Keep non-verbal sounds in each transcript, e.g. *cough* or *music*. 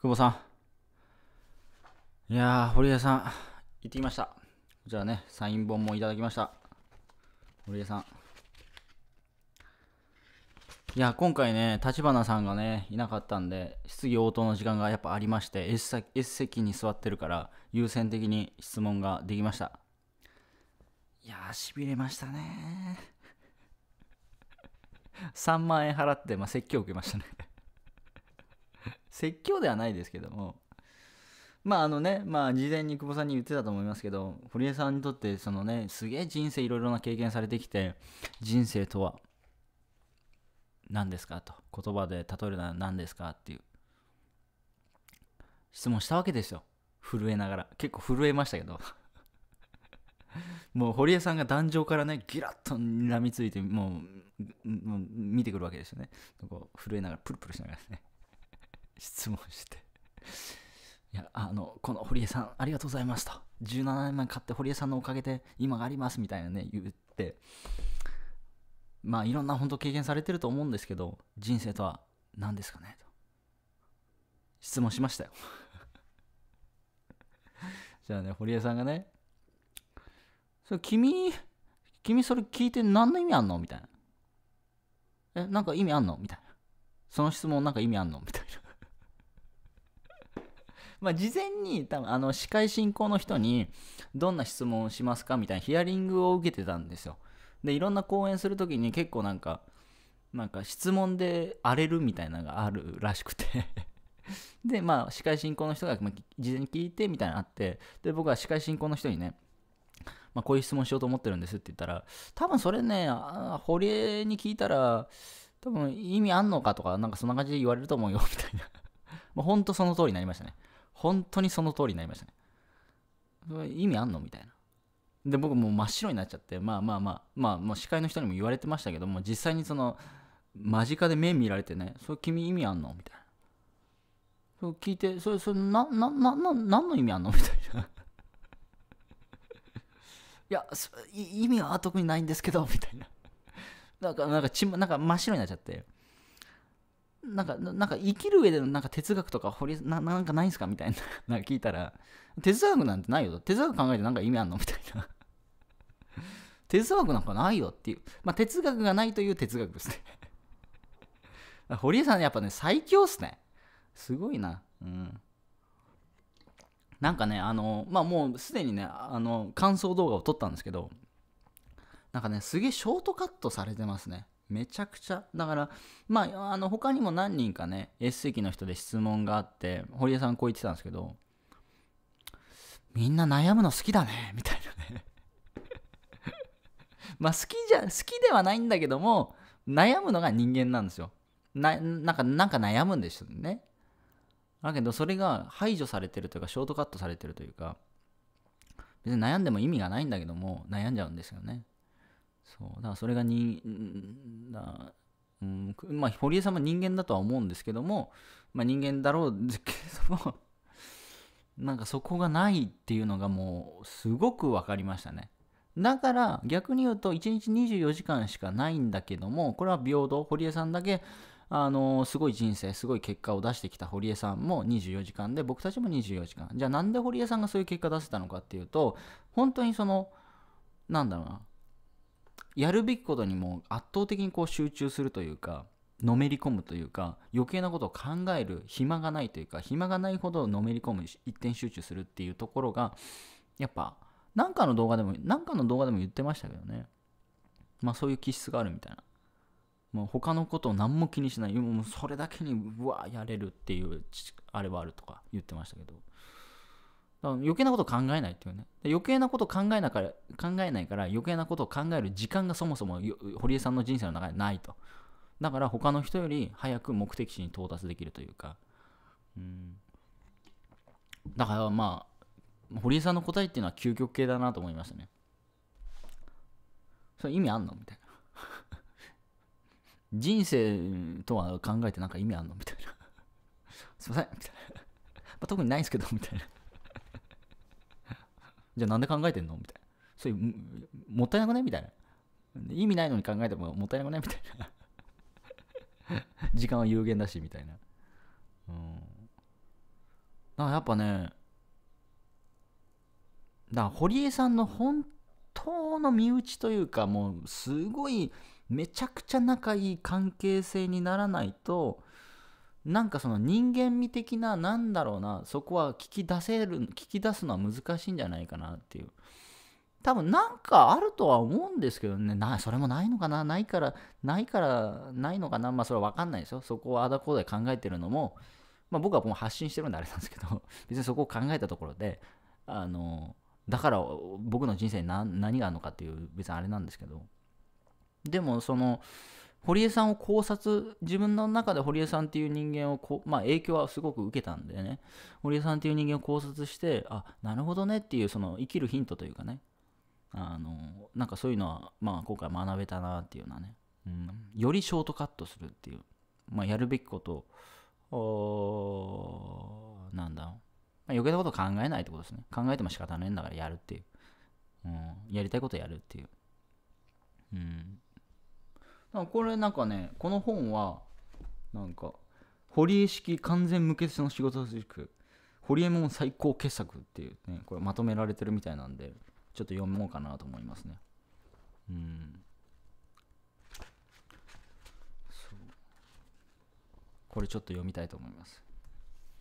久保さん。いやー、堀江さん、行ってきました。こちらね、サイン本もいただきました。堀江さん。いや、今回ね、立花さんがね、いなかったんで、質疑応答の時間がやっぱありまして、S, S 席に座ってるから、優先的に質問ができました。いやー、しびれましたね。3 *laughs* 万円払って、まあ、説教受けましたね説教ではないですけどもまああのねまあ事前に久保さんに言ってたと思いますけど堀江さんにとってそのねすげえ人生いろいろな経験されてきて人生とは何ですかと言葉で例えるなら何ですかっていう質問したわけですよ震えながら結構震えましたけど *laughs* もう堀江さんが壇上からねギラッとにらみついてもう見てくるわけですよねこう震えながらプルプルしながらですね質問していやあのこの堀江さんありがとうございますと17年前買って堀江さんのおかげで今がありますみたいなね言ってまあいろんな本当経験されてると思うんですけど人生とは何ですかねと質問しましたよ *laughs* じゃあね堀江さんがねそれ君君それ聞いて何の意味あんのみたいなえなんか意味あんのみたいなその質問なんか意味あんのみたいなまあ、事前に多分あの司会進行の人にどんな質問をしますかみたいなヒアリングを受けてたんですよ。でいろんな講演する時に結構なんかなんか質問で荒れるみたいなのがあるらしくて *laughs* でまあ司会進行の人が事前に聞いてみたいなのあってで僕は司会進行の人にねまあ、こういう質問しようと思ってるんですって言ったら多分それね堀江に聞いたら多分意味あんのかとかなんかそんな感じで言われると思うよみたいな *laughs* もうほんとその通りになりましたね本当にその通りになりましたね。意味あんのみたいな。で、僕もう真っ白になっちゃって、まあまあまあ、まあ、もう司会の人にも言われてましたけども、実際にその、間近で目見られてね、それ君意味あんのみたいな。そう聞いて、それ、それ、な、な、な、な、何の意味あんのみたいな。いや意味は特にないんですけど、みたいな。なんか、なんか、ち、なんか真っ白になっちゃって。なんか、なんか生きる上でのなんか哲学とか掘り、ななんかないんすかみたいな、*laughs* な聞いたら、哲学なんてないよ。哲学考えてなんか意味あんのみたいな。*laughs* 哲学なんかないよっていう。まあ、哲学がないという哲学ですね *laughs* 堀江さん、やっぱね、最強っすね。すごいな。うん。なんかね、あの、まあ、もうすでにね、あの、感想動画を撮ったんですけど、なんかね、すげえショートカットされてますね。めちゃくちゃ。だから、まあ、あの、他にも何人かね、S 席の人で質問があって、堀江さんこう言ってたんですけど、みんな悩むの好きだね、みたいなね *laughs* まあ、好きじゃ、好きではないんだけども、悩むのが人間なんですよ。な、なんか、なんか悩むんですよね。だけど、それが排除されてるというか、ショートカットされてるというか、別に悩んでも意味がないんだけども、悩んじゃうんですよね。そうだからそれが人だうん、まあ、堀江さんも人間だとは思うんですけども、まあ、人間だろうけれども *laughs* なんかそこがないっていうのがもうすごく分かりましたねだから逆に言うと1日24時間しかないんだけどもこれは平等堀江さんだけあのすごい人生すごい結果を出してきた堀江さんも24時間で僕たちも24時間じゃあなんで堀江さんがそういう結果出せたのかっていうと本当にそのなんだろうなやるべきことにも圧倒的にこう集中するというかのめり込むというか余計なことを考える暇がないというか暇がないほどのめり込む一点集中するっていうところがやっぱ何かの動画でも何かの動画でも言ってましたけどねまあそういう気質があるみたいなもう他のことを何も気にしないもうそれだけにうわやれるっていうあれはあるとか言ってましたけど余計なこと考えないっていうね。余計なこと考えなから考えないから余計なことを考える時間がそもそも堀江さんの人生の中でないと。だから他の人より早く目的地に到達できるというか。うん、だからまあ、堀江さんの答えっていうのは究極系だなと思いましたね。それ意味あんのみたいな。*laughs* 人生とは考えてなんか意味あんのみたいな。すいませんみたいな。まあ、特にないんですけど、みたいな。じゃあなんで考えてんのみたいな。そういう、もったいなくないみたいな。意味ないのに考えてももったいなくないみたいな。時間は有限だし、みたいな。うん。あかやっぱね、だ堀江さんの本当の身内というか、もうすごいめちゃくちゃ仲いい関係性にならないと、なんかその人間味的な何だろうなそこは聞き出せる聞き出すのは難しいんじゃないかなっていう多分なんかあるとは思うんですけどねなそれもないのかなないからないからないのかなまあそれは分かんないですよそこをあだこうだ考えてるのも、まあ、僕はもう発信してるんであれなんですけど *laughs* 別にそこを考えたところであのだから僕の人生に何があるのかっていう別にあれなんですけどでもその堀江さんを考察、自分の中で堀江さんっていう人間をこまあ、影響はすごく受けたんでね、堀江さんっていう人間を考察して、あ、なるほどねっていう、その生きるヒントというかね、あの、なんかそういうのは、まあ、今回学べたなっていうのはね、うん、よりショートカットするっていう、まあ、やるべきことを、なんだろう、まあ、余計なこと考えないってことですね。考えても仕方ないんだからやるっていう。うん、やりたいことやるっていう。うんこれなんかねこの本はなんか堀江式完全無欠の仕事塾堀江門最高傑作っていうねこれまとめられてるみたいなんでちょっと読もうかなと思いますねうんそうこれちょっと読みたいと思います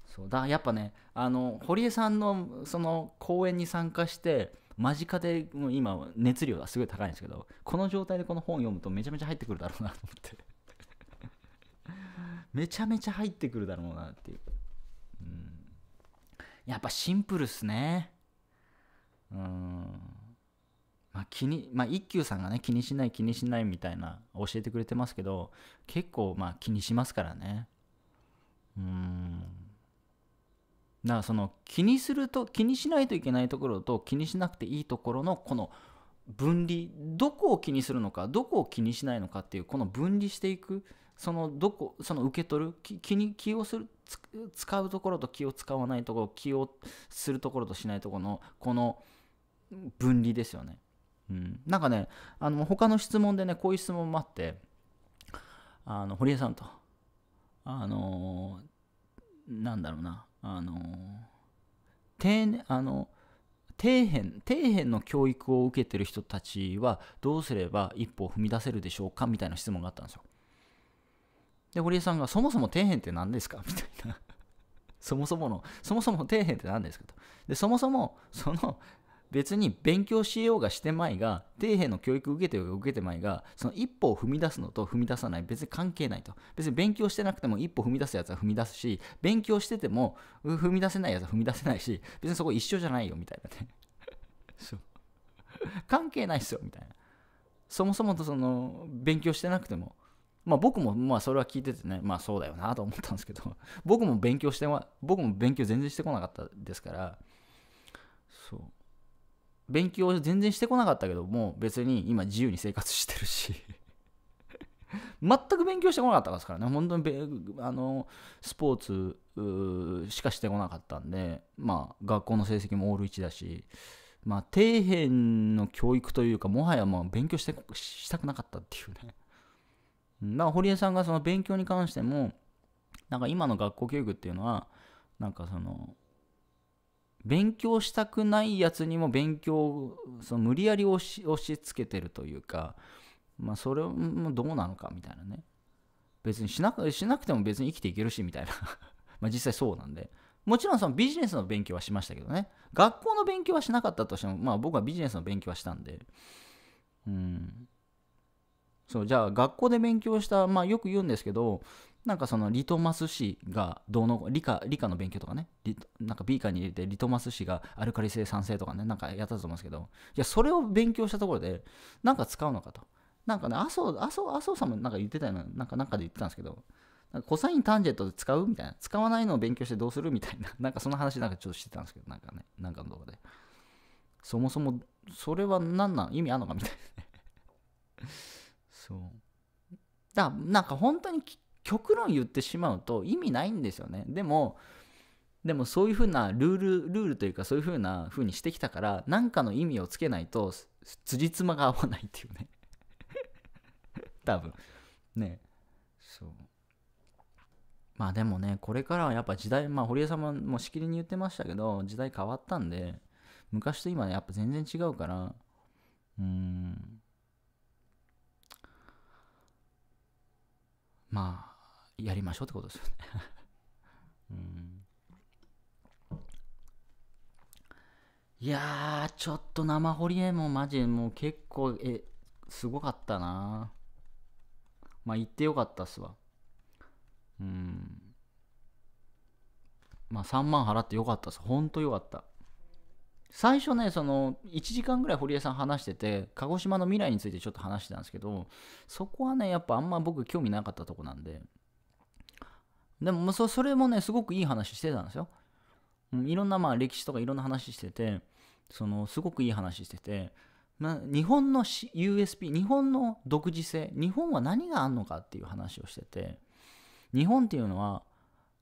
そうだやっぱねあの堀江さんのその講演に参加して間近でもう今熱量がすごい高いんですけどこの状態でこの本読むとめちゃめちゃ入ってくるだろうなと思って *laughs* めちゃめちゃ入ってくるだろうなっていう、うん、やっぱシンプルっすねうんまあ気にまあ一休さんがね気にしない気にしないみたいな教えてくれてますけど結構まあ気にしますからねうんだからその気にすると気にしないといけないところと気にしなくていいところのこの分離どこを気にするのかどこを気にしないのかっていうこの分離していくそのどこその受け取る気に気をする使うところと気を使わないところ気をするところとしないところのこの分離ですよね。うん、なんかねあの他の質問でねこういう質問もあってあの堀江さんとあのー、なんだろうなあの底あの底辺底辺の教育を受けてる人たちはどうすれば一歩を踏み出せるでしょうかみたいな質問があったんですよ。で堀江さんが「そもそも底辺って何ですか?」みたいな *laughs* そもそものそもそも底辺って何ですかとでそもそもその別に勉強しようがしてまいが底辺の教育を受けてようが受けてまいがその一歩を踏み出すのと踏み出さない別に関係ないと別に勉強してなくても一歩踏み出すやつは踏み出すし勉強してても踏み出せないやつは踏み出せないし別にそこ一緒じゃないよみたいなね *laughs* そう関係ないっすよみたいなそもそもとその勉強してなくてもまあ、僕もまあそれは聞いててね、まあそうだよなと思ったんですけど、僕も勉強しては、僕も勉強全然してこなかったですから、勉強を全然してこなかったけども別に今自由に生活してるし *laughs* 全く勉強してこなかったですからね本当にあのスポーツしかしてこなかったんでまあ学校の成績もオール1だしまあ底辺の教育というかもはやもう勉強してしたくなかったっていうねだから堀江さんがその勉強に関してもなんか今の学校教育っていうのはなんかその勉強したくないやつにも勉強その無理やり押し付けてるというか、まあ、それもどうなのかみたいなね別にしなしなくても別に生きていけるしみたいな *laughs* まあ実際そうなんでもちろんそのビジネスの勉強はしましたけどね学校の勉強はしなかったとしても、まあ、僕はビジネスの勉強はしたんでうんそうじゃあ学校で勉強した、まあ、よく言うんですけどなんかそのリトマス紙がどうの理科理科の勉強とかねなんかビーカーに入れてリトマス紙がアルカリ性酸性とかねなんかやったと思うんですけどいやそれを勉強したところでなんか使うのかとなんかね麻生麻生麻生さんもなんか言ってたようななんかなんかで言ってたんですけどなんかコサインタンジェットで使うみたいな使わないのを勉強してどうするみたいな *laughs* なんかその話なんかちょっとしてたんですけどなんかねなんかの動画でそもそもそれは何なん意味あるのかみたいなねそうだなんか本当に極論言ってしまうと意味ないんですよね。でも、でもそういうふうなルール、ルールというかそういうふうなふうにしてきたから、何かの意味をつけないと、辻褄が合わないっていうね *laughs* 多分。ね。そう。まあでもね、これからはやっぱ時代、まあ堀江様もしきりに言ってましたけど、時代変わったんで、昔と今やっぱ全然違うから、うーん。まあ、やりましょうってことですよね *laughs* いやー、ちょっと生堀江もマジでもう結構、え、すごかったなまあ行ってよかったっすわ。うん。まあ3万払ってよかったっす。ほんとよかった。最初ね、その、1時間ぐらい堀江さん話してて、鹿児島の未来についてちょっと話してたんですけど、そこはね、やっぱあんま僕興味なかったとこなんで、でもそ、それもね、すごくいい話してたんですよ。うん、いろんなまあ歴史とかいろんな話してて、そのすごくいい話してて、まあ、日本の USP、日本の独自性、日本は何があんのかっていう話をしてて、日本っていうのは、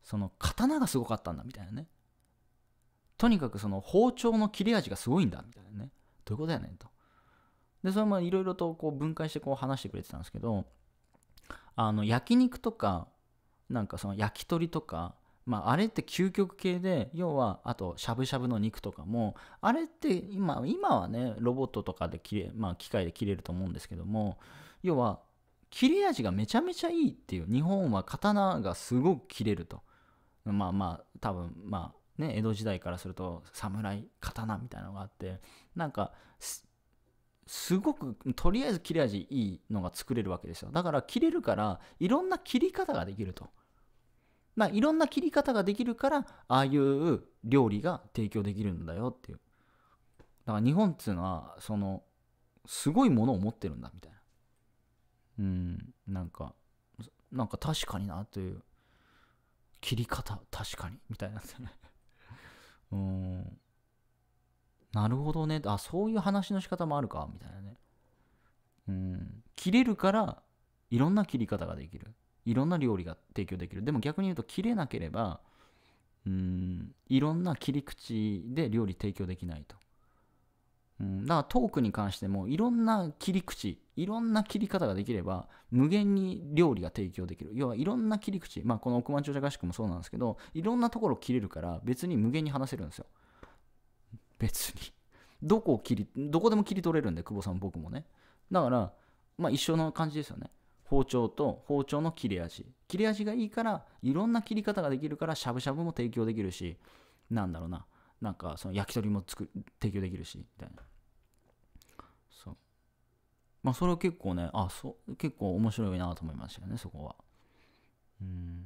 その刀がすごかったんだみたいなね。とにかくその包丁の切れ味がすごいんだみたいなね。どういうことやねんと。で、それもいろいろとこう分解してこう話してくれてたんですけど、あの焼肉とかなんかその焼き鳥とか、まあ、あれって究極系で要はあとしゃぶしゃぶの肉とかもあれって今今はねロボットとかで切れ、まあ、機械で切れると思うんですけども要は切れ味がめちゃめちゃいいっていう日本は刀がすごく切れるとまあまあ多分まあね江戸時代からすると侍刀みたいなのがあってなんかすごくとりあえず切れ味いいのが作れるわけですよだから切れるからいろんな切り方ができるとあいろんな切り方ができるからああいう料理が提供できるんだよっていうだから日本っていうのはそのすごいものを持ってるんだみたいなうんなんかなんか確かになという切り方確かにみたいなですね *laughs* うんなるほどね。あ、そういう話の仕方もあるか、みたいなね。うん。切れるから、いろんな切り方ができる。いろんな料理が提供できる。でも逆に言うと、切れなければ、うん、いろんな切り口で料理提供できないと。うん、だからトークに関してもいろんな切り口いろんな切り方ができれば無限に料理が提供できる要はいろんな切り口まあこの億万長者合宿もそうなんですけどいろんなところ切れるから別に無限に話せるんですよ *laughs* 別に。どこを切り、どこでも切り取れるんで、久保さん僕もね。だから、まあ一緒の感じですよね。包丁と包丁の切れ味。切れ味がいいから、いろんな切り方ができるから、しゃぶしゃぶも提供できるし、なんだろうな。なんか、その焼き鳥も作提供できるし、みたいな。そう。まあそれは結構ね、あ、そう、結構面白いなと思いましたよね、そこは。うん。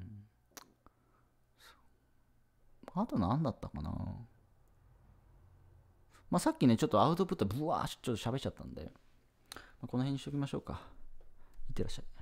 あと何だったかなまあ、さっきね、ちょっとアウトプット、ぶわーちょっと喋っちゃったんで、まあ、この辺にしときましょうか。いってらっしゃい。